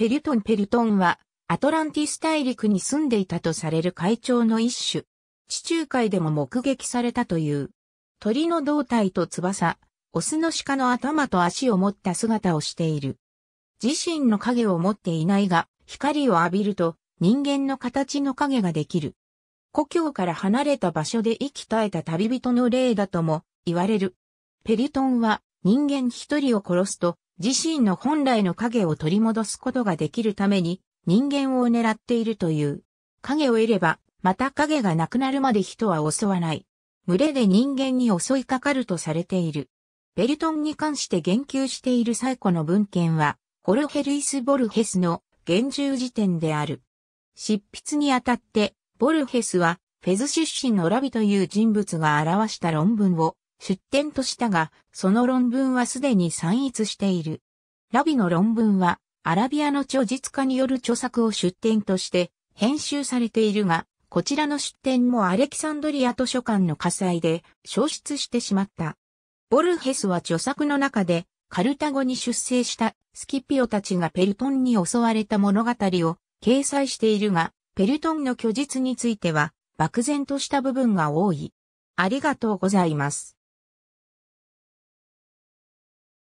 ペリュトンペリュトンは、アトランティス大陸に住んでいたとされる海鳥の一種。地中海でも目撃されたという。鳥の胴体と翼、オスの鹿の頭と足を持った姿をしている。自身の影を持っていないが、光を浴びると人間の形の影ができる。故郷から離れた場所で息絶えた旅人の例だとも言われる。ペリトンは人間一人を殺すと自身の本来の影を取り戻すことができるために人間を狙っているという。影を得れば、また影がなくなるまで人は襲わない。群れで人間に襲いかかるとされている。ベルトンに関して言及している最古の文献は、ホルヘルイス・ボルヘスの厳重辞典である。執筆にあたって、ボルヘスは、フェズ出身のラビという人物が表した論文を出典としたが、その論文はすでに散逸している。ラビの論文は、アラビアの著述家による著作を出典として編集されているが、こちらの出典もアレキサンドリア図書館の火災で消失してしまった。ボルヘスは著作の中で、カルタゴに出生したスキピオたちがペルトンに襲われた物語を掲載しているが、ペルトンの虚実については、漠然とした部分が多い。ありがとうございます。